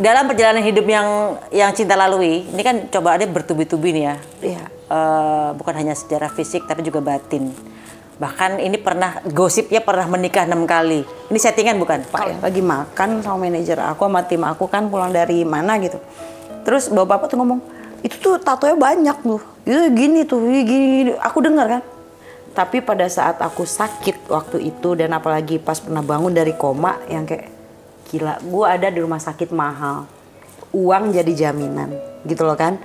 dalam perjalanan hidup yang yang cinta lalui ini kan coba ada bertubi-tubi nih ya. Iya. Uh, bukan hanya secara fisik tapi juga batin. Bahkan ini pernah gosipnya pernah menikah enam kali. Ini settingan bukan? Pak Bagi ya? lagi makan sama manajer aku sama tim aku kan pulang dari mana gitu. Terus bapak-bapak tuh ngomong, itu tuh tatonya banyak loh. Itu iya, gini tuh, iya, gini, gini. Aku dengar kan. Tapi pada saat aku sakit waktu itu dan apalagi pas pernah bangun dari koma yang kayak gila gue ada di rumah sakit mahal uang jadi jaminan gitu loh kan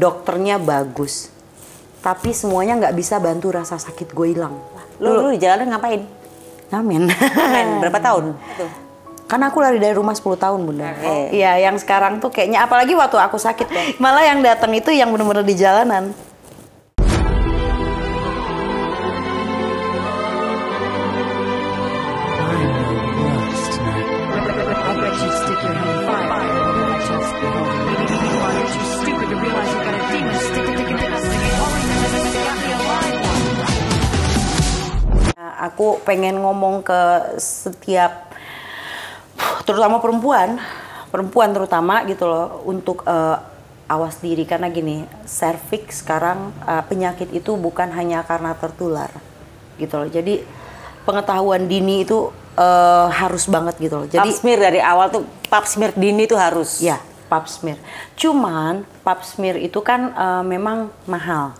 dokternya bagus tapi semuanya nggak bisa bantu rasa sakit gue hilang lu, lu, di jalan ngapain ngamen ngamen berapa tahun kan Karena aku lari dari rumah 10 tahun bunda. Ah, iya, okay. Iya, yang sekarang tuh kayaknya apalagi waktu aku sakit. Malah yang datang itu yang bener-bener di jalanan. pengen ngomong ke setiap terutama perempuan, perempuan terutama gitu loh untuk uh, awas diri karena gini, cervix sekarang uh, penyakit itu bukan hanya karena tertular gitu loh. Jadi pengetahuan dini itu uh, harus banget gitu loh. Jadi pap smear dari awal tuh pap smear dini itu harus. Ya, pap smear. Cuman pap smear itu kan uh, memang mahal.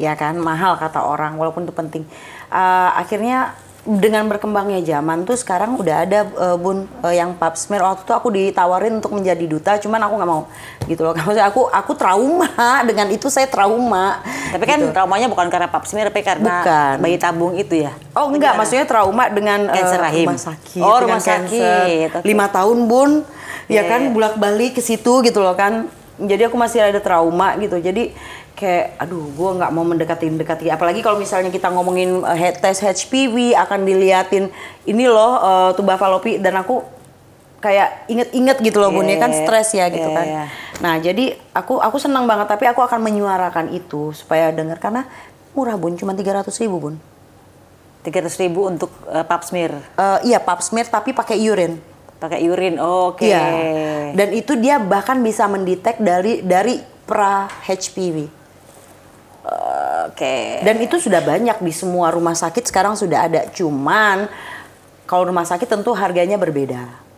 Ya kan, mahal kata orang walaupun itu penting. Uh, akhirnya dengan berkembangnya zaman tuh sekarang udah ada uh, bun uh, yang pap smear waktu itu aku ditawarin untuk menjadi duta cuman aku nggak mau gitu loh karena aku aku trauma dengan itu saya trauma tapi kan gitu. traumanya bukan karena pap smear tapi karena bukan. bayi tabung itu ya oh enggak Gimana? maksudnya trauma dengan uh, rumah sakit oh rumah sakit lima okay. tahun bun yeah. ya iya, kan iya. bulak balik ke situ gitu loh kan jadi aku masih ada trauma gitu jadi kayak aduh gue nggak mau mendekatin dekati apalagi kalau misalnya kita ngomongin uh, eh, head test HPV akan diliatin ini loh uh, tuba falopi dan aku kayak inget-inget gitu loh yeah, ya kan iya, stres ya gitu yeah, kan iya. nah jadi aku aku senang banget tapi aku akan menyuarakan itu supaya dengar karena murah bun cuma tiga ratus ribu bun tiga ratus ribu untuk uh, pap smear uh, iya pap smear tapi pakai urine. pakai urine. oke okay. Iya. yeah. dan itu dia bahkan bisa mendetek dari dari pra HPV Oke. Okay. Dan itu sudah banyak di semua rumah sakit sekarang sudah ada. Cuman kalau rumah sakit tentu harganya berbeda.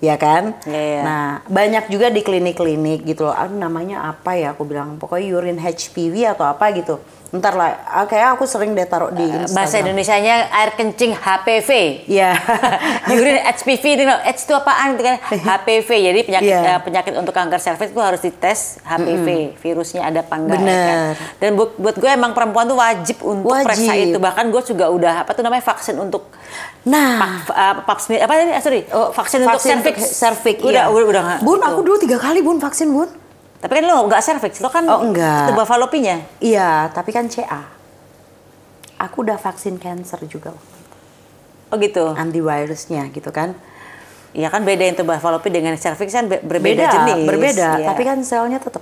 Ya kan? Yeah, iya. Nah, banyak juga di klinik-klinik gitu loh. Aduh namanya apa ya? Aku bilang pokoknya urine HPV atau apa gitu ntar lah, ah, kayak aku sering deh taruh di eh, Instagram. Bahasa nya air kencing HPV. Iya. Yeah. HPV itu, H itu apaan itu kan? HPV. Jadi penyakit yeah. Iya. uh, penyakit untuk kanker serviks itu harus dites HPV, mm -hmm. virusnya ada apa enggak. Bener. Ya kan? Dan buat, buat gue emang perempuan tuh wajib untuk wajib. periksa itu. Bahkan gue juga udah apa tuh namanya vaksin untuk Nah, eh, pap, uh, pap apa tadi? Ah, sorry, oh, vaksin, vaksin untuk serviks. serviks. iya. udah, udah, udah. Bun, aku dulu tiga kali bun vaksin bun. Tapi kan lo nggak cervix, lo kan oh, enggak. itu bavalopinya. Iya, tapi kan CA. Aku udah vaksin cancer juga Oh gitu. Antivirusnya gitu kan. Iya kan beda itu pin dengan cervix kan berbeda beda, jenis. Berbeda, ya. tapi kan selnya tetap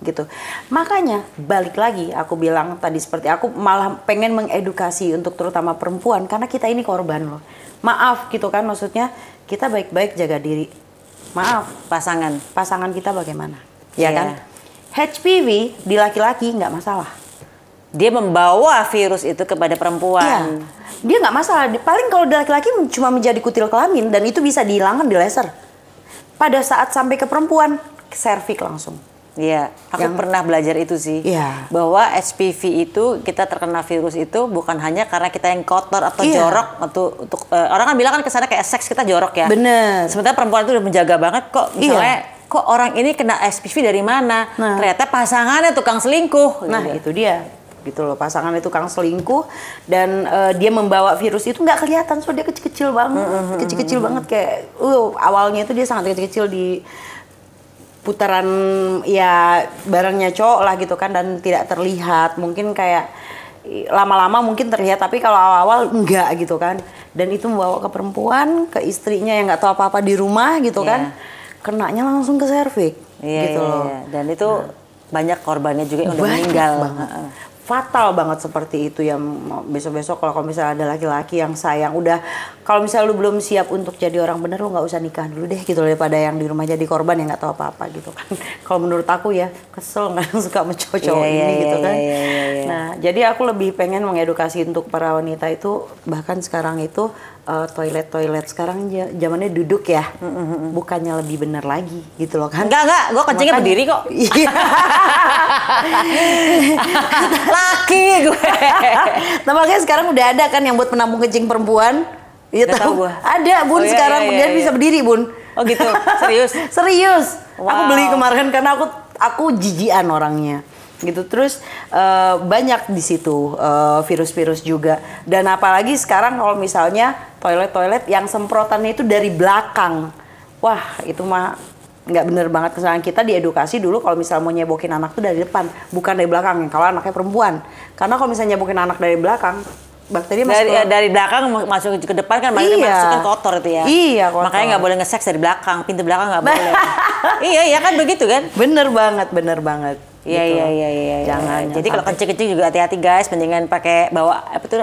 gitu. Makanya balik lagi aku bilang tadi seperti aku malah pengen mengedukasi untuk terutama perempuan karena kita ini korban loh. Maaf gitu kan maksudnya kita baik-baik jaga diri maaf pasangan pasangan kita bagaimana ya yeah. kan HPV di laki-laki nggak masalah dia membawa virus itu kepada perempuan yeah. dia nggak masalah paling kalau laki-laki cuma menjadi kutil kelamin dan itu bisa dihilangkan di laser pada saat sampai ke perempuan servik langsung Iya, aku yang, pernah belajar itu sih. Iya. Bahwa HPV itu kita terkena virus itu bukan hanya karena kita yang kotor atau iya. jorok atau untuk uh, orang kan bilang kan kesana kayak seks kita jorok ya. Bener. Sementara perempuan itu udah menjaga banget kok misalnya iya. kok orang ini kena SPV dari mana? Nah. Ternyata pasangannya tukang selingkuh. Nah, gitu. itu dia gitu loh pasangan itu kang selingkuh dan uh, dia membawa virus itu nggak kelihatan soalnya dia kecil-kecil banget kecil-kecil banget kayak uh awalnya itu dia sangat kecil-kecil di putaran ya barangnya cowok lah gitu kan dan tidak terlihat mungkin kayak lama-lama mungkin terlihat tapi kalau awal-awal enggak gitu kan dan itu membawa ke perempuan ke istrinya yang nggak tahu apa-apa di rumah gitu yeah. kan iya. kenanya langsung ke servik yeah, gitu yeah, yeah. Iya. dan itu nah. banyak korbannya juga yang udah meninggal banget fatal banget seperti itu ya besok-besok kalau misalnya ada laki-laki yang sayang udah kalau misalnya lu belum siap untuk jadi orang bener lu nggak usah nikah dulu deh gitu daripada yang di rumah jadi korban yang nggak tahu apa-apa gitu kan kalau menurut aku ya kesel nggak suka mencocok yeah, ini yeah, iya, gitu kan. Yeah, yeah, yeah, Nah, jadi aku lebih pengen mengedukasi untuk para wanita itu bahkan sekarang itu eh, toilet-toilet uh, toilet -toilet sekarang zamannya duduk ya. Bukannya lebih benar lagi gitu loh kan. Enggak, enggak, gua kencingnya berdiri kok. Iya. Laki gue. nah, makanya sekarang udah ada kan yang buat penampung kencing perempuan. Iya tahu. Gua. Ada, Bun, oh, iya, sekarang iya, iya, dia iya. bisa berdiri, Bun. Oh gitu, serius? serius. Wow. Aku beli kemarin karena aku aku jijian orangnya gitu terus uh, banyak di situ virus eh, virus-virus juga dan apalagi sekarang kalau misalnya toilet-toilet yang semprotannya itu dari belakang wah itu mah nggak bener banget kesalahan kita di edukasi dulu kalau misalnya mau nyebokin anak tuh dari depan bukan dari belakang kalau anaknya perempuan karena kalau misalnya nyebokin anak dari belakang bakteri masuk dari, ke... Eh, dari belakang masuk ke depan kan bakteri iya. masuk kan kotor itu ya. Iya, kotor. Makanya nggak boleh ngeseks dari belakang, pintu belakang nggak boleh. iya, iya kan begitu kan? Bener banget, bener banget. Iya, gitu. iya, iya, iya. iya. Jangan. iya. Jadi kalau kecil-kecil juga hati-hati guys, mendingan pakai bawa apa tuh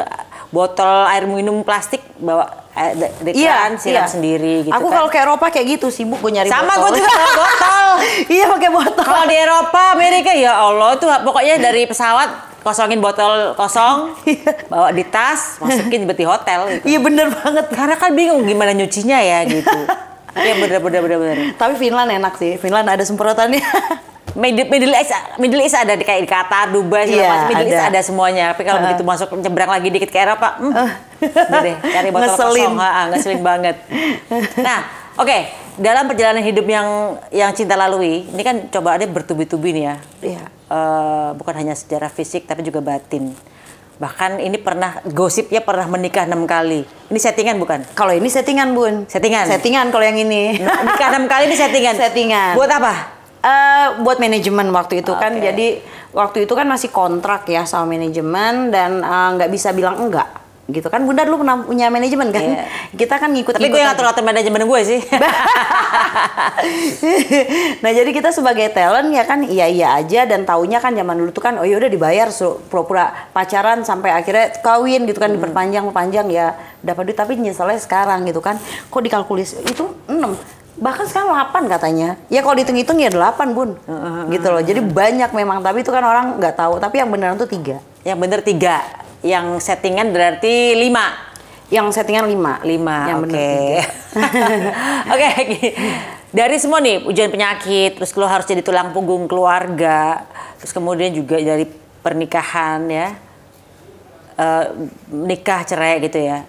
botol air minum plastik bawa Eh, iya, siram iya. sendiri gitu Aku kan. kalau ke Eropa kayak gitu sibuk gue nyari Sama botol. Sama gue juga botol. iya pakai botol. Kalau di Eropa, Amerika ya Allah tuh pokoknya dari pesawat kosongin botol kosong, iya. bawa di tas, masukin di hotel. Gitu. Iya bener banget. Karena kan bingung gimana nyucinya ya gitu. Iya bener bener bener bener. Tapi Finland enak sih. Finland ada semprotannya. Middle, Middle East Middle East ada di kayak di Qatar, Dubai segala yeah, macam. Middle ada. East ada semuanya. Tapi kalau uh. begitu masuk nyebrang lagi dikit ke Eropa, hmm, uh. deh cari botol ngeselin. kosong, ha, ngeselin banget. Nah, oke, okay. dalam perjalanan hidup yang yang cinta lalui, ini kan cobaannya bertubi-tubi nih ya. Iya. Yeah. Eh, bukan hanya sejarah fisik tapi juga batin. Bahkan ini pernah gosipnya pernah menikah enam kali. Ini settingan bukan? Kalau ini settingan bun. Settingan. Settingan kalau yang ini. Nah, menikah enam kali ini settingan. Settingan. Buat apa? Uh, buat manajemen waktu itu okay. kan. Jadi waktu itu kan masih kontrak ya sama manajemen dan eh, nggak uh, bisa bilang enggak gitu kan bunda dulu pernah punya manajemen kan yeah. kita kan ngikut tapi gue yang ngatur ngatur manajemen gue sih nah jadi kita sebagai talent ya kan iya iya aja dan taunya kan zaman dulu tuh kan oh iya udah dibayar so, pura-pura pacaran sampai akhirnya kawin gitu kan hmm. diperpanjang panjang ya dapat duit tapi nyeselnya sekarang gitu kan kok dikalkulis itu 6 bahkan sekarang 8 katanya ya kalau dihitung-hitung ya 8 bun gitu loh jadi banyak memang tapi itu kan orang nggak tahu tapi yang beneran tuh tiga yang bener tiga yang settingan berarti lima, Yang settingan lima, lima, oke oke. oke. Dari semua nih ujian penyakit, terus lo harus jadi tulang punggung keluarga, terus kemudian juga dari pernikahan ya. Uh, nikah cerai gitu ya.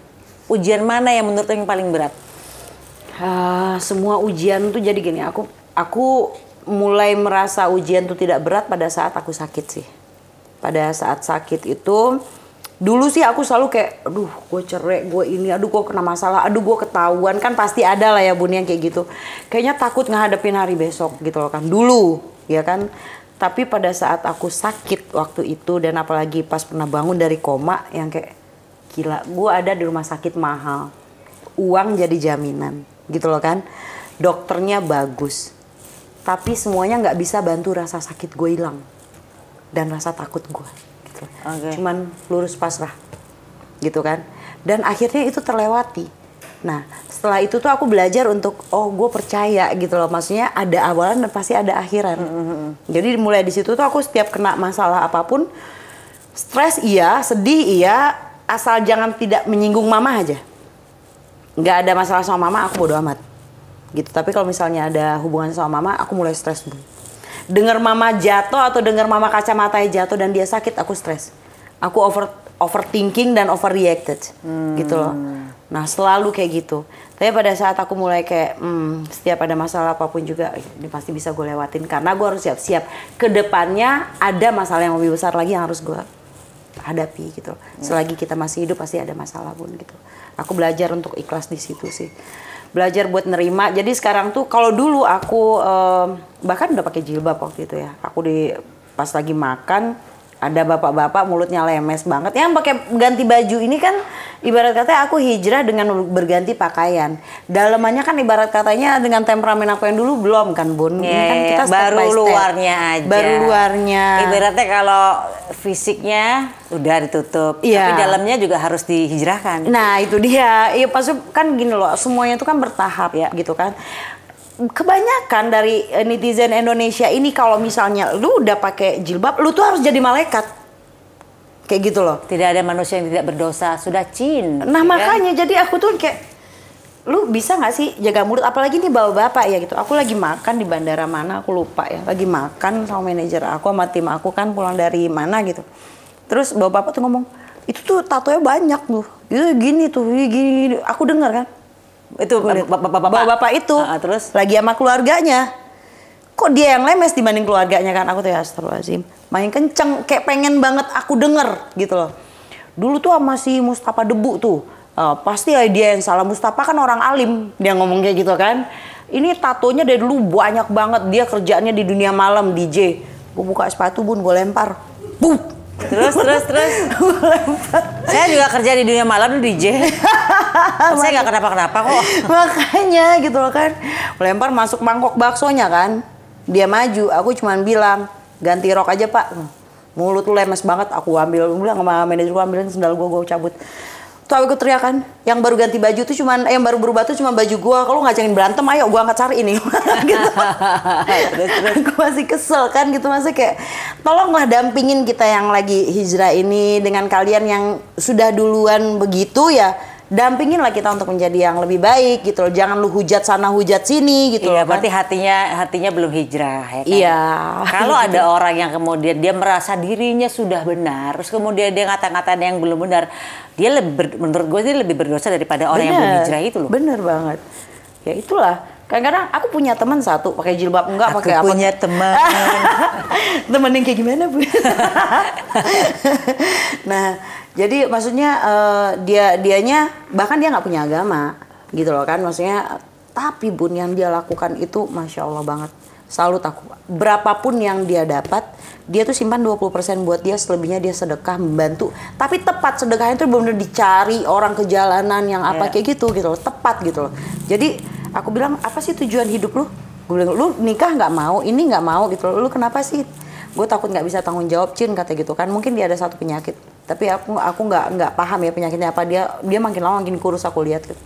Ujian mana yang menurut yang paling berat? Uh, semua ujian tuh jadi gini, aku aku mulai merasa ujian tuh tidak berat pada saat aku sakit sih. Pada saat sakit itu dulu sih aku selalu kayak aduh gue cerai gue ini aduh gue kena masalah aduh gue ketahuan kan pasti ada lah ya bun yang kayak gitu kayaknya takut ngehadapin hari besok gitu loh kan dulu ya kan tapi pada saat aku sakit waktu itu dan apalagi pas pernah bangun dari koma yang kayak gila gue ada di rumah sakit mahal uang jadi jaminan gitu loh kan dokternya bagus tapi semuanya nggak bisa bantu rasa sakit gue hilang dan rasa takut gue gitu. Okay. Cuman lurus pasrah gitu kan. Dan akhirnya itu terlewati. Nah setelah itu tuh aku belajar untuk oh gue percaya gitu loh. Maksudnya ada awalan dan pasti ada akhiran. Mm -hmm. Jadi mulai di situ tuh aku setiap kena masalah apapun, stres iya, sedih iya, asal jangan tidak menyinggung mama aja. Nggak ada masalah sama mama aku bodo amat gitu. Tapi kalau misalnya ada hubungan sama mama, aku mulai stres dulu dengar mama jatuh atau dengar mama kacamata jatuh dan dia sakit aku stres aku over overthinking dan overreacted hmm. gitu loh hmm. nah selalu kayak gitu tapi pada saat aku mulai kayak hmm, setiap ada masalah apapun juga ini pasti bisa gue lewatin karena gue harus siap-siap kedepannya ada masalah yang lebih besar lagi yang harus gue hadapi gitu loh. Ya. selagi kita masih hidup pasti ada masalah pun gitu aku belajar untuk ikhlas di situ sih belajar buat nerima. Jadi sekarang tuh kalau dulu aku eh, bahkan udah pakai jilbab waktu itu ya. Aku di pas lagi makan ada bapak-bapak mulutnya lemes banget yang pakai ganti baju ini kan ibarat katanya aku hijrah dengan berganti pakaian dalamannya kan ibarat katanya dengan temperamen aku yang dulu belum kan bun yeah, kan iya, kita iya. step baru step. luarnya aja baru luarnya ibaratnya kalau fisiknya udah ditutup yeah. tapi iya. dalamnya juga harus dihijrahkan nah itu dia ya pas kan gini loh semuanya itu kan bertahap ya gitu kan kebanyakan dari eh, netizen Indonesia ini kalau misalnya lu udah pakai jilbab, lu tuh harus jadi malaikat. Kayak gitu loh. Tidak ada manusia yang tidak berdosa, sudah cin. Nah ya? makanya jadi aku tuh kayak lu bisa gak sih jaga mulut apalagi nih bawa bapak ya gitu aku lagi makan di bandara mana aku lupa ya lagi makan sama manajer aku sama tim aku kan pulang dari mana gitu terus bawa bapak tuh ngomong itu tuh tatonya banyak loh. itu gini tuh gini, gini aku dengar kan itu bapak-bapak itu uh, terus lagi sama keluarganya kok dia yang lemes dibanding keluarganya kan aku tuh ya astagfirullahaladzim main kenceng kayak pengen banget aku denger gitu loh dulu tuh sama si Mustafa Debu tuh uh, pasti ya dia yang salah Mustafa kan orang alim dia ngomong kayak gitu kan ini tatonya dari dulu banyak banget dia kerjanya di dunia malam DJ gue buka sepatu bun gue lempar Buh! Terus terus terus. saya juga kerja di dunia malam di DJ. saya nggak kenapa-kenapa kok. Makanya gitu loh kan. Lempar masuk mangkok baksonya kan. Dia maju, aku cuma bilang, "Ganti rok aja, Pak." Mulut lu lemes banget, aku ambil, bilang sama manajer gue ambilin sendal gue, gue cabut. Tuh aku teriakan, yang baru ganti baju tuh cuman, eh, yang baru berubah tuh cuma baju gua. Kalau ngajakin berantem, ayo gua angkat cari ini. gitu. gue masih kesel kan gitu, masa kayak tolonglah dampingin kita yang lagi hijrah ini dengan kalian yang sudah duluan begitu ya dampingin lah kita untuk menjadi yang lebih baik gitu loh. Jangan lu hujat sana hujat sini gitu iya, loh. kan? berarti hatinya hatinya belum hijrah ya kan. Iya. Kalau ada orang yang kemudian dia merasa dirinya sudah benar, terus kemudian dia ngata-ngatain yang belum benar, dia lebih ber, menurut gue dia lebih berdosa daripada orang bener, yang belum hijrah itu loh. Bener banget. Ya itulah. Kadang-kadang aku punya teman satu pakai jilbab enggak pakai apa. punya teman. teman yang kayak gimana, Bu? nah, jadi maksudnya uh, dia dianya bahkan dia nggak punya agama gitu loh kan maksudnya tapi bun yang dia lakukan itu masya Allah banget selalu takut berapapun yang dia dapat dia tuh simpan 20% buat dia selebihnya dia sedekah membantu tapi tepat sedekahnya itu benar-benar dicari orang ke jalanan yang apa yeah. kayak gitu gitu loh tepat gitu loh jadi aku bilang apa sih tujuan hidup lu gue bilang lu nikah nggak mau ini nggak mau gitu loh lu kenapa sih gue takut nggak bisa tanggung jawab Cin kata gitu kan mungkin dia ada satu penyakit tapi aku aku nggak nggak paham ya penyakitnya apa dia dia makin lama makin kurus aku lihat gitu.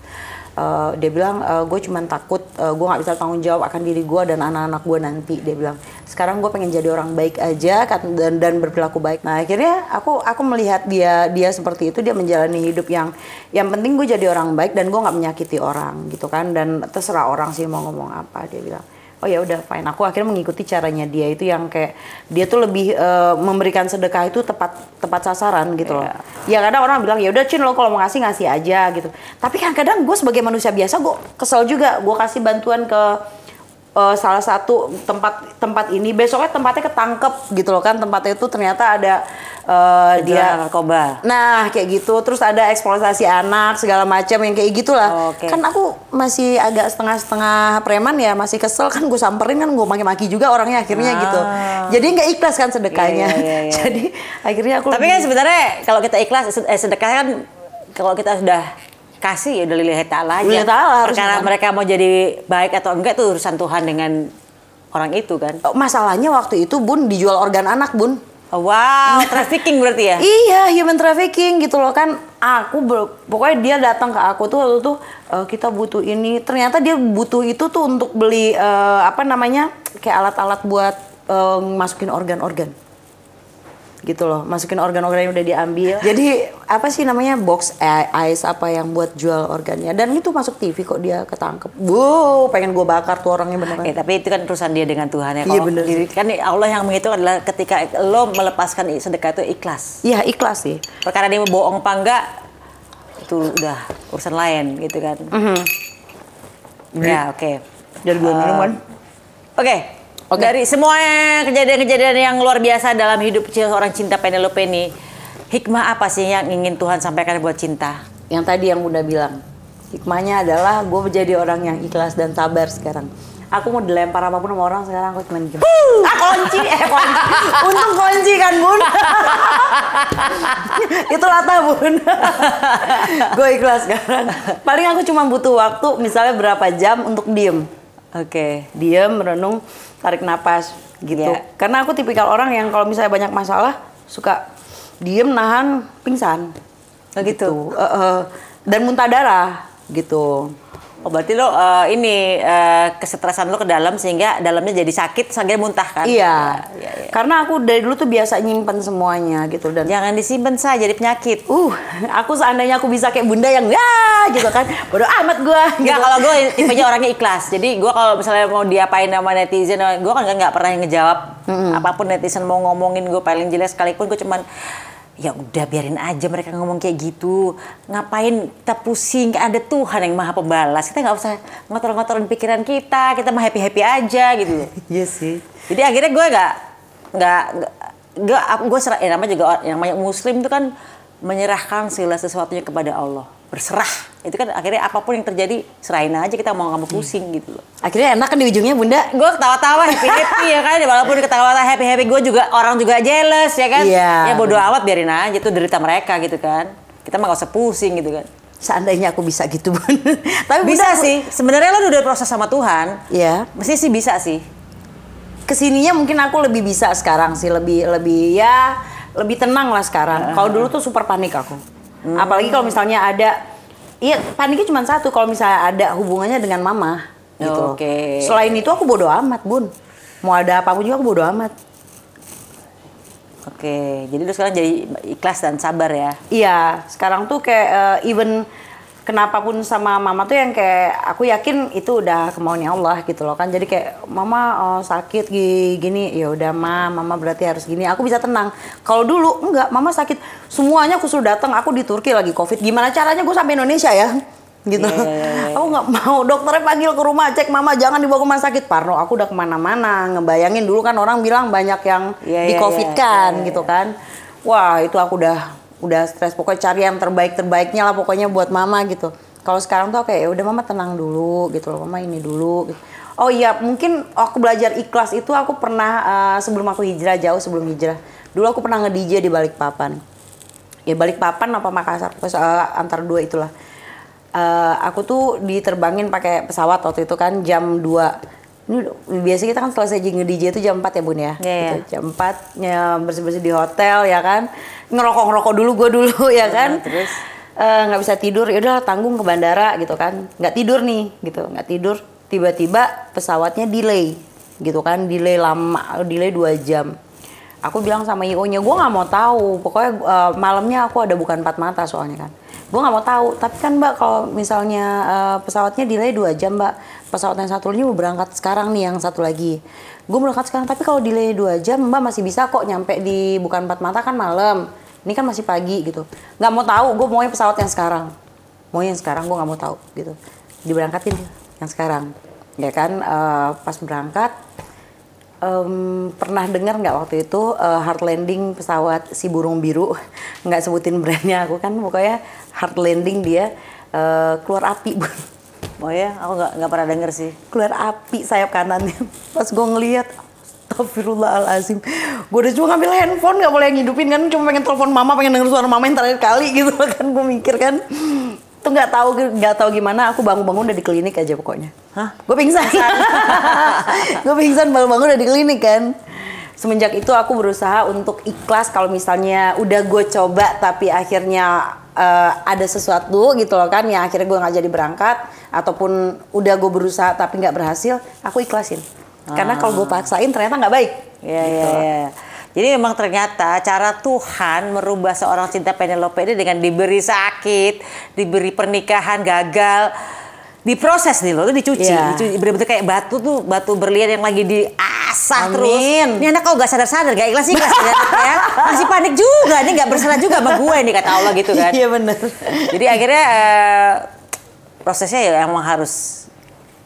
Uh, dia bilang uh, eh, gue cuma takut uh, eh, gue nggak bisa tanggung jawab akan diri gue dan anak-anak gue nanti dia bilang sekarang gue pengen jadi orang baik aja kan, dan dan berperilaku baik nah akhirnya aku aku melihat dia dia seperti itu dia menjalani hidup yang yang penting gue jadi orang baik dan gue nggak menyakiti orang gitu kan dan terserah orang sih mau ngomong apa dia bilang oh ya udah fine aku akhirnya mengikuti caranya dia itu yang kayak dia tuh lebih uh, memberikan sedekah itu tepat tepat sasaran gitu loh yeah. ya kadang orang bilang ya udah cin lo kalau mau ngasih ngasih aja gitu tapi kan kadang gue sebagai manusia biasa gue kesel juga gue kasih bantuan ke uh, salah satu tempat tempat ini besoknya tempatnya ketangkep gitu loh kan tempatnya itu ternyata ada Eh, dia narkoba. Nah, kayak gitu. Terus ada eksploitasi anak segala macam yang kayak gitulah. Oh, okay. Kan aku masih agak setengah-setengah preman ya, masih kesel kan gue samperin kan gue maki-maki juga orangnya akhirnya gitu. ah. gitu. Jadi nggak ikhlas kan sedekahnya. Yeah, yeah, yeah, Jadi akhirnya aku Tapi kan lebih... kan sebenarnya kalau kita ikhlas eh, sedekah kan kalau kita sudah kasih ya udah lillahi ta'ala aja. ta'ala harus. Karena mereka mau jadi baik atau enggak itu urusan Tuhan dengan orang itu kan. Oh, masalahnya waktu itu Bun dijual organ anak Bun. Oh, wow, iya. trafficking berarti ya? iya, human trafficking gitu loh kan. Aku pokoknya dia datang ke aku tuh waktu tuh eh, e, kita butuh ini. Ternyata dia butuh itu tuh untuk beli e, apa namanya? kayak alat-alat buat e, masukin organ-organ gitu loh masukin organ-organ yang udah diambil jadi apa sih namanya box ice apa yang buat jual organnya dan itu masuk TV kok dia ketangkep bu pengen gue bakar tuh orangnya beneran ya, tapi itu kan urusan dia dengan Tuhan ya iya, kalau iya, bener. Diri, kan Allah yang menghitung adalah ketika lo melepaskan sedekah itu ikhlas iya ikhlas sih perkara dia bohong apa enggak itu udah urusan lain gitu kan mm -hmm. ya oke okay. jadi gue uh, minuman oke okay. Okay. Dari semua kejadian-kejadian yang luar biasa dalam hidup seorang cinta Penelope ini, hikmah apa sih yang ingin Tuhan sampaikan buat cinta? Yang tadi yang bunda bilang, hikmahnya adalah gue menjadi orang yang ikhlas dan sabar sekarang. Aku mau dilempar apapun sama orang sekarang aku cuma gitu. Ah, kunci, eh kunci. Untung kunci kan bun. Itu lata bun. gue ikhlas sekarang. Paling aku cuma butuh waktu misalnya berapa jam untuk diem Oke. Okay. Diam, merenung, tarik nafas, gitu. Yeah. Karena aku tipikal orang yang kalau misalnya banyak masalah suka diem nahan pingsan. Oh gitu. gitu. Uh, uh, dan muntah darah gitu. Oh berarti lo uh, ini uh, eh, kesetresan lo ke dalam sehingga dalamnya jadi sakit sehingga muntah kan? Iya. Ya, ya, ya. Karena aku dari dulu tuh biasa nyimpen semuanya gitu dan jangan disimpan saja jadi penyakit. Uh, aku seandainya aku bisa kayak bunda yang ya gitu kan, bodoh amat gua. Gitu. kalau gua tipenya orangnya ikhlas. Jadi gua kalau misalnya mau diapain sama netizen, gua kan nggak pernah ngejawab mm -hmm. apapun netizen mau ngomongin gua paling jelas sekalipun gua cuman ya udah biarin aja mereka ngomong kayak gitu. Ngapain kita pusing? Ada Tuhan yang maha pembalas. Kita nggak usah ngotor-ngotorin pikiran kita. Kita mah happy happy aja gitu. Iya sih. Jadi akhirnya gue nggak nggak gue gue serah. Ya, namanya juga yang banyak muslim itu kan menyerahkan segala sesuatunya kepada Allah berserah itu kan akhirnya apapun yang terjadi serahin aja kita mau kamu pusing hmm. gitu loh akhirnya enak kan di ujungnya bunda gue ketawa-tawa happy happy ya kan walaupun ketawa-tawa happy happy gue juga orang juga jealous ya kan yeah. ya bodoh amat biarin aja tuh derita mereka gitu kan kita mah gak usah pusing gitu kan seandainya aku bisa gitu bun tapi bisa bunda, aku... sih sebenarnya lo udah proses sama Tuhan ya yeah. mesti sih bisa sih kesininya mungkin aku lebih bisa sekarang sih lebih lebih ya lebih tenang lah sekarang uh kalau dulu tuh super panik aku Hmm. Apalagi kalau misalnya ada, iya paniknya cuma satu kalau misalnya ada hubungannya dengan mama gitu. Oke. Okay. Selain itu aku bodo amat bun. Mau ada apapun juga aku bodo amat. Oke, jadi lu sekarang jadi ikhlas dan sabar ya? Iya, sekarang tuh kayak uh, even kenapa pun sama mama tuh yang kayak aku yakin itu udah kemauannya Allah gitu loh kan jadi kayak mama oh, sakit gini ya udah ma mama berarti harus gini aku bisa tenang kalau dulu enggak mama sakit semuanya aku suruh datang aku di Turki lagi covid gimana caranya gue sampai Indonesia ya gitu yeah, yeah, yeah. Iya. aku nggak mau dokternya panggil ke rumah cek mama jangan dibawa ke rumah sakit Parno aku udah kemana-mana ngebayangin dulu kan orang bilang banyak yang yeah, iya, iya, di covid kan yeah, yeah, yeah. gitu kan wah itu aku udah udah stres pokoknya cari yang terbaik terbaiknya lah pokoknya buat mama gitu kalau sekarang tuh kayak ya udah mama tenang dulu gitu loh mama ini dulu gitu. oh iya mungkin aku belajar ikhlas itu aku pernah uh, sebelum aku hijrah jauh sebelum hijrah dulu aku pernah nge DJ di papan ya balik papan apa Makassar pas uh, eh, antar dua itulah uh, aku tuh diterbangin pakai pesawat waktu itu kan jam 2 ini biasanya kita kan selesai nge DJ itu jam 4 ya bun ya, yeah, iya. gitu. jam 4 ya, bersih bersih di hotel ya kan, ngerokok ngerokok dulu gue dulu ya iya, kan, terus eh, nggak uh, bisa tidur, ya udah tanggung ke bandara gitu kan, nggak tidur nih gitu, nggak tidur, tiba-tiba pesawatnya delay gitu kan, delay lama, delay dua jam, aku bilang sama IO nya gue nggak mau tahu, pokoknya uh, malamnya aku ada bukan empat mata soalnya kan, gue nggak mau tahu tapi kan mbak kalau misalnya uh, pesawatnya delay dua jam mbak pesawat yang satu ini mau berangkat sekarang nih yang satu lagi gue berangkat sekarang tapi kalau delay dua jam mbak masih bisa kok nyampe di bukan empat mata kan malam ini kan masih pagi gitu nggak mau tahu gue mau yang pesawat yang sekarang mau yang sekarang gue nggak mau tahu gitu diberangkatin yang sekarang ya kan uh, pas berangkat um, pernah dengar nggak waktu itu uh, hard landing pesawat si burung biru nggak sebutin brandnya aku kan pokoknya hard landing dia uh, keluar api oh ya aku nggak nggak pernah dengar sih keluar api sayap kanannya pas gue ngeliat Astagfirullahalazim Gue udah cuma ngambil handphone gak boleh ngidupin kan Cuma pengen telepon mama pengen denger suara mama yang terakhir kali gitu kan Gue mikir kan tuh nggak tahu nggak tahu gimana aku bangun-bangun udah di klinik aja pokoknya hah gue pingsan gue pingsan bangun-bangun udah di klinik kan semenjak itu aku berusaha untuk ikhlas kalau misalnya udah gue coba tapi akhirnya uh, ada sesuatu gitu loh kan yang akhirnya gue nggak jadi berangkat ataupun udah gue berusaha tapi nggak berhasil aku ikhlasin ah. karena kalau gue ah. paksain ternyata nggak baik ya yeah, gitu. yeah, yeah. Jadi memang ternyata cara Tuhan merubah seorang cinta Penelope ini dengan diberi sakit, diberi pernikahan gagal, diproses nih loh, itu dicuci, yeah. dicuci bener-bener kayak batu tuh, batu berlian yang lagi diasah Amin. terus. Ini anak kau gak sadar-sadar, gak ikhlas sadar ya. Masih panik juga, ini gak bersalah juga sama gue nih kata Allah gitu kan. Iya bener. Jadi akhirnya uh, prosesnya ya emang harus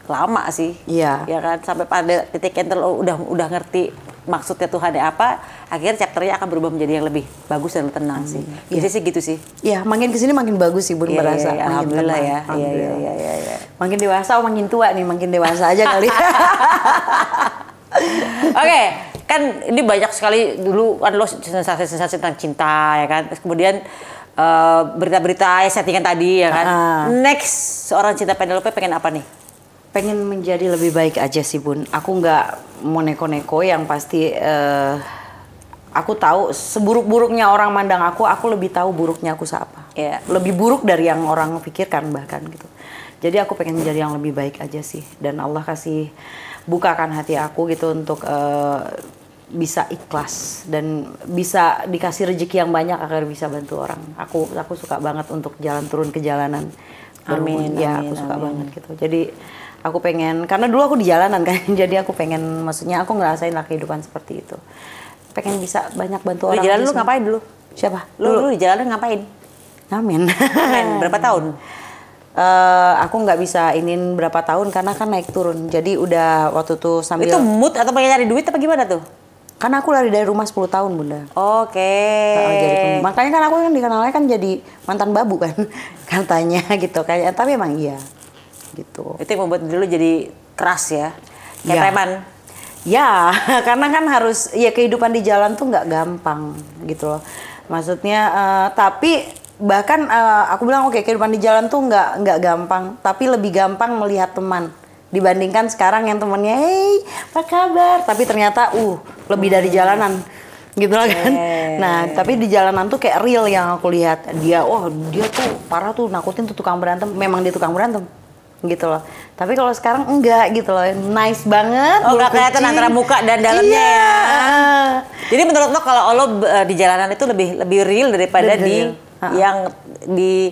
lama sih. Iya. Ya kan sampai pada titik yang udah udah ngerti maksudnya Tuhan ya apa, akhirnya chapternya akan berubah menjadi yang lebih bagus dan tenang hmm. sih. Jadi yeah. sih gitu sih. Iya, yeah, makin kesini makin bagus sih Bun yeah, berasa. Iya, yeah, yeah, alhamdulillah ya. Iya iya, iya iya iya. Makin dewasa, oh, makin tua nih, makin dewasa aja kali. Oke, okay, kan ini banyak sekali dulu kan lo sensasi-sensasi tentang cinta ya kan. Terus kemudian eh, berita-berita uh, berita -berita, ya settingan tadi ya kan. Uh. Next seorang cinta Penelope pengen apa nih? Pengen menjadi lebih baik aja sih Bun. Aku nggak mau neko-neko yang pasti uh, aku tahu seburuk-buruknya orang mandang aku, aku lebih tahu buruknya aku siapa. Yeah. Lebih buruk dari yang orang pikirkan bahkan gitu. Jadi aku pengen jadi yang lebih baik aja sih. Dan Allah kasih bukakan hati aku gitu untuk uh, bisa ikhlas dan bisa dikasih rezeki yang banyak agar bisa bantu orang. Aku aku suka banget untuk jalan turun ke jalanan. Amin. Ya aku suka amin. banget gitu. Jadi aku pengen karena dulu aku di jalanan kan. Jadi aku pengen maksudnya aku ngerasain lah kehidupan seperti itu pengen bisa banyak bantu orang. Di jalan lu ngapain dulu? Siapa? Lu, dulu. lu di jalan ngapain? Ngamen. Ngamen. Berapa tahun? Uh, aku nggak bisa ingin berapa tahun karena kan naik turun. Jadi udah waktu tuh sambil Itu mood atau pengen nyari duit apa gimana tuh? Karena aku lari dari rumah 10 tahun, Bunda. Oke. Okay. makanya kan aku kan dikenalnya kan jadi mantan babu kan katanya gitu kayaknya. Tapi emang iya. Gitu. Itu yang membuat dulu jadi keras ya. Kayak ya. preman Ya, karena kan harus ya kehidupan di jalan tuh nggak gampang gitu loh. Maksudnya uh, tapi bahkan uh, aku bilang oke okay, kehidupan di jalan tuh nggak nggak gampang, tapi lebih gampang melihat teman dibandingkan sekarang yang temennya, hey apa kabar? Tapi ternyata uh lebih dari jalanan gitu lah kan. Nah, tapi di jalanan tuh kayak real yang aku lihat. Dia, oh dia tuh parah tuh nakutin tuh tukang berantem. Memang dia tukang berantem gitu loh. Tapi kalau sekarang enggak gitu loh, nice banget. Oh, enggak kelihatan antara muka dan dalamnya iya. ya. Jadi menurut lo kalau lo e, di jalanan itu lebih lebih real daripada lebih di yang di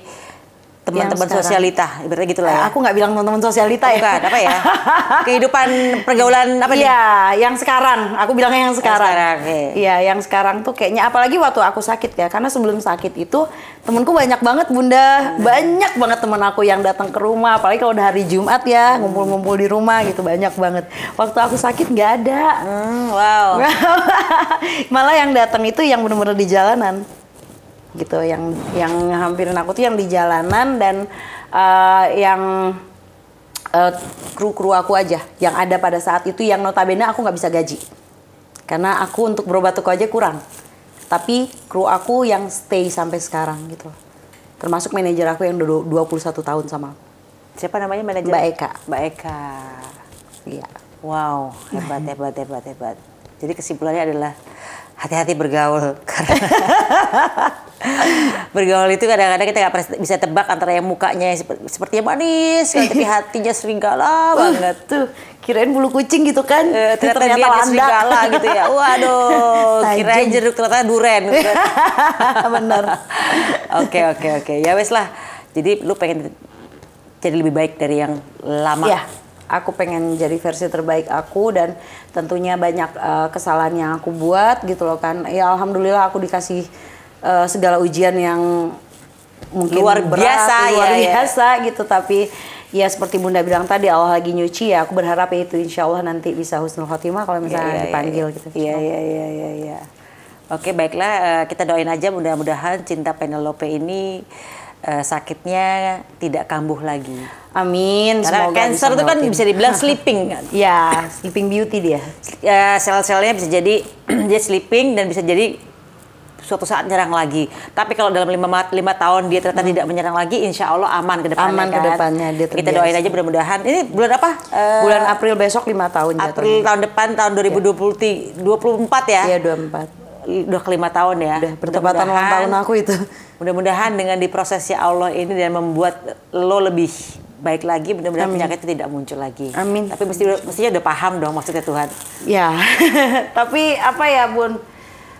teman-teman sosialita ibaratnya gitu lah ya. Aku nggak bilang teman-teman sosialita ya. Bukan, apa ya? Kehidupan pergaulan apa nih? Iya, yang sekarang. Aku bilangnya yang sekarang. Iya, ya, yang sekarang tuh kayaknya apalagi waktu aku sakit ya. Karena sebelum sakit itu temanku banyak banget Bunda. Hmm. Banyak banget teman aku yang datang ke rumah, apalagi kalau udah hari Jumat ya, ngumpul-ngumpul di rumah gitu banyak banget. Waktu aku sakit nggak ada. Hmm, wow. Malah yang datang itu yang benar-benar di jalanan gitu yang yang hampirin aku tuh yang di jalanan dan uh, yang uh, kru-kru aku aja yang ada pada saat itu yang notabene aku nggak bisa gaji karena aku untuk berobat aku aja kurang tapi kru aku yang stay sampai sekarang gitu termasuk manajer aku yang udah 21 tahun sama siapa namanya manajer Mbak Eka Mbak Eka iya wow hebat hebat hebat hebat jadi kesimpulannya adalah hati-hati bergaul karena bergaul itu kadang-kadang kita nggak bisa tebak antara yang mukanya sepertinya manis kan, tapi hatinya serigala uh, banget tuh kirain bulu kucing gitu kan e, ternyata, ternyata dia landak. serigala gitu ya waduh kirain jeruk ternyata duren benar oke oke oke ya wes lah jadi lu pengen jadi lebih baik dari yang lama ya aku pengen jadi versi terbaik aku dan tentunya banyak uh, kesalahan yang aku buat gitu loh kan ya alhamdulillah aku dikasih uh, segala ujian yang mungkin luar biasa, berat, iya, luar ya, biasa ya. gitu tapi ya seperti bunda bilang tadi Allah lagi nyuci ya aku berharap ya itu insya Allah nanti bisa husnul khotimah kalau iya, misalnya ya, ya, dipanggil ya, gitu iya iya iya iya ya. oke baiklah eh, kita doain aja mudah-mudahan cinta Penelope ini uh, sakitnya tidak kambuh lagi. Amin. Karena Semoga cancer itu kan bisa dibilang sleeping kan. ya, sleeping beauty dia. Uh, sel-selnya bisa jadi dia sleeping dan bisa jadi suatu saat nyerang lagi. Tapi kalau dalam lima, lima tahun dia ternyata hmm. tidak menyerang lagi, insya Allah aman ke depannya. Aman ke kan? depannya. Dia Kita doain aja mudah-mudahan. Ini bulan apa? Uh, bulan April besok lima tahun. April jatuhnya. tahun depan tahun 2023, ya. 24 ya? Iya 24. Udah kelima tahun ya. Udah pertempatan ulang tahun aku itu. Mudah-mudahan dengan diprosesnya Allah ini dan membuat lo lebih baik lagi, mudah-mudahan penyakitnya tidak muncul lagi. Amin. Tapi mesti mestinya udah paham dong maksudnya Tuhan. Ya. Tapi apa ya, Bun?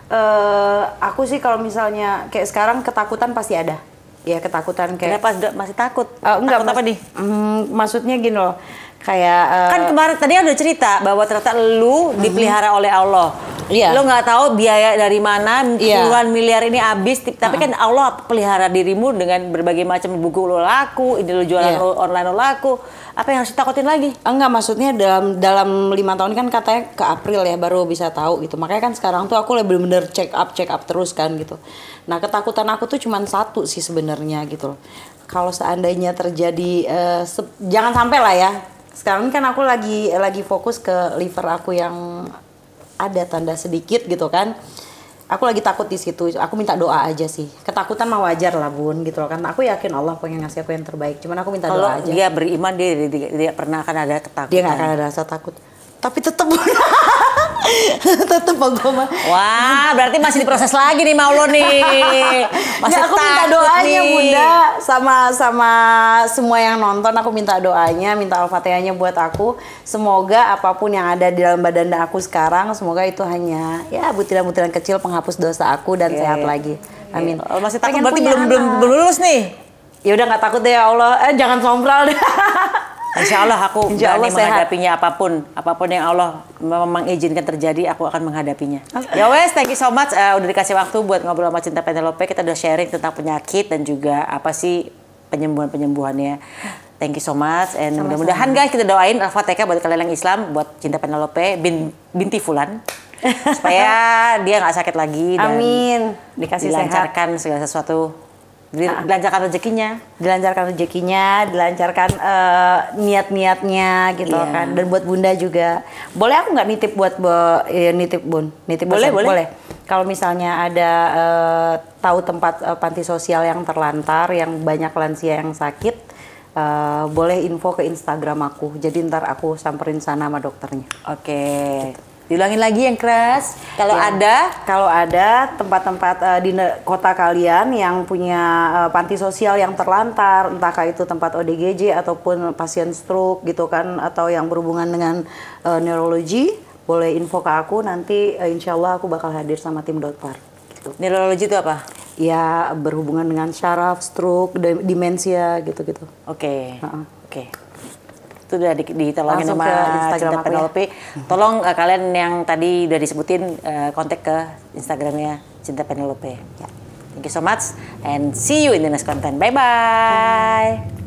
Uh, aku sih kalau misalnya kayak sekarang ketakutan pasti ada. Ya ketakutan kayak. Kenapa masih takut? Uh, enggak, takut apa nih? Mm, maksudnya gini loh kayak uh, kan kemarin tadi udah cerita bahwa ternyata lu mm-hmm. dipelihara oleh Allah. Iya. Lo nggak tahu biaya dari mana yeah. puluhan miliar ini habis, tapi uh-huh. kan Allah pelihara dirimu dengan berbagai macam buku lo laku, ide lo jualan iya. lo online lo laku. Apa yang harus ditakutin lagi? Enggak, maksudnya dalam dalam lima tahun kan katanya ke April ya baru bisa tahu gitu. Makanya kan sekarang tuh aku lebih bener check up check up terus kan gitu. Nah ketakutan aku tuh cuma satu sih sebenarnya gitu loh. Kalau seandainya terjadi, uh, se- jangan sampai lah ya sekarang kan aku lagi lagi fokus ke liver aku yang ada tanda sedikit gitu kan aku lagi takut di situ aku minta doa aja sih ketakutan mah wajar lah bun gitu loh kan aku yakin Allah pengen ngasih aku yang terbaik cuman aku minta Kalau doa aja dia beriman dia, dia dia pernah akan ada ketakutan dia gak akan ada rasa takut tapi tetap tetep gue mah. Wah, berarti masih diproses lagi nih Maulo nih. Masih Nggak, aku minta doanya nih. Bunda sama sama semua yang nonton aku minta doanya, minta Al-Fatihahnya buat aku. Semoga apapun yang ada di dalam badan aku sekarang semoga itu hanya ya butiran-butiran kecil penghapus dosa aku dan okay. Iya, sehat iya. lagi. Iya. Amin. Okay. Oh, masih takut Pengen berarti belum, belum belum lulus nih. Ya udah nggak takut deh ya Allah. Eh jangan sombral deh. Insya Allah aku Insya Allah menghadapinya sehat. apapun, apapun yang Allah memang izinkan terjadi, aku akan menghadapinya. Okay. Ya wes, thank you so much uh, udah dikasih waktu buat ngobrol sama Cinta Penelope. Kita udah sharing tentang penyakit dan juga apa sih penyembuhan penyembuhannya. Thank you so much and mudah-mudahan guys kita doain Al-Fatihah buat kalian yang Islam, buat Cinta Penelope bin, binti Fulan supaya dia nggak sakit lagi dan Amin. dikasih dilancarkan sehat. segala sesuatu Ah. dilancarkan rezekinya dilancarkan rezekinya dilancarkan uh, niat-niatnya gitu yeah. kan dan buat bunda juga boleh aku nggak nitip buat bo ya, nitip bun nitip boleh boleh, boleh. kalau misalnya ada uh, tahu tempat uh, panti sosial yang terlantar yang banyak lansia yang sakit uh, boleh info ke Instagram aku jadi ntar aku samperin sana sama dokternya oke okay. gitu. Diulangin lagi yang keras. Kalau ya. ada, kalau ada tempat-tempat uh, di kota kalian yang punya uh, panti sosial yang terlantar, entahkah itu tempat ODGJ ataupun pasien stroke gitu kan, atau yang berhubungan dengan uh, neurologi, boleh info ke aku nanti. Uh, insya Allah aku bakal hadir sama tim dokter. Gitu. Neurologi itu apa? Ya berhubungan dengan syaraf, stroke, demensia gitu-gitu. Oke. Okay. Uh -uh. Oke. Okay itu udah ditolongin sama Instagram Penelope. Ya. Tolong uh, kalian yang tadi udah disebutin uh, kontak ke Instagramnya Cinta Penelope. Yeah. Thank you so much and see you in the next content. Bye-bye. bye.